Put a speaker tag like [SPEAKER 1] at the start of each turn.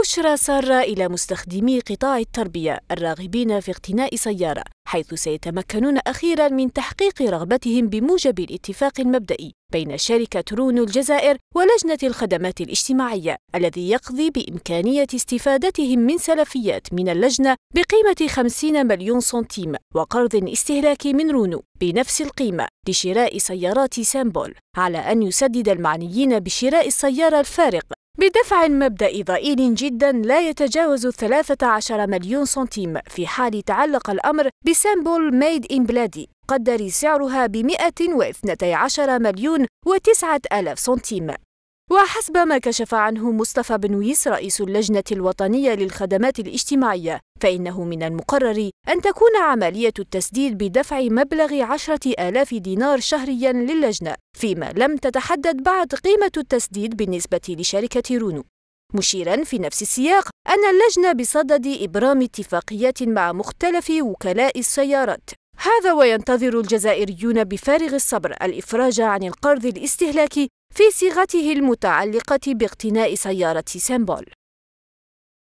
[SPEAKER 1] بشرى سارة إلى مستخدمي قطاع التربية الراغبين في اقتناء سيارة حيث سيتمكنون أخيرا من تحقيق رغبتهم بموجب الاتفاق المبدئي بين شركة رونو الجزائر ولجنة الخدمات الاجتماعية الذي يقضي بإمكانية استفادتهم من سلفيات من اللجنة بقيمة 50 مليون سنتيم وقرض استهلاكي من رونو بنفس القيمة لشراء سيارات سامبول على أن يسدد المعنيين بشراء السيارة الفارق بدفع مبدئي ضئيل جدا لا يتجاوز 13 مليون سنتيم في حال تعلق الأمر بسامبول ميد إن بلادي قدر سعرها ب 112 مليون و9000 سنتيم وحسب ما كشف عنه مصطفى بنويس رئيس اللجنة الوطنية للخدمات الاجتماعية فإنه من المقرر أن تكون عملية التسديد بدفع مبلغ عشرة آلاف دينار شهريا للجنة فيما لم تتحدد بعد قيمة التسديد بالنسبة لشركة رونو مشيرا في نفس السياق أن اللجنة بصدد إبرام اتفاقيات مع مختلف وكلاء السيارات هذا وينتظر الجزائريون بفارغ الصبر الإفراج عن القرض الاستهلاكي في صيغته المتعلقة باقتناء سيارة سامبول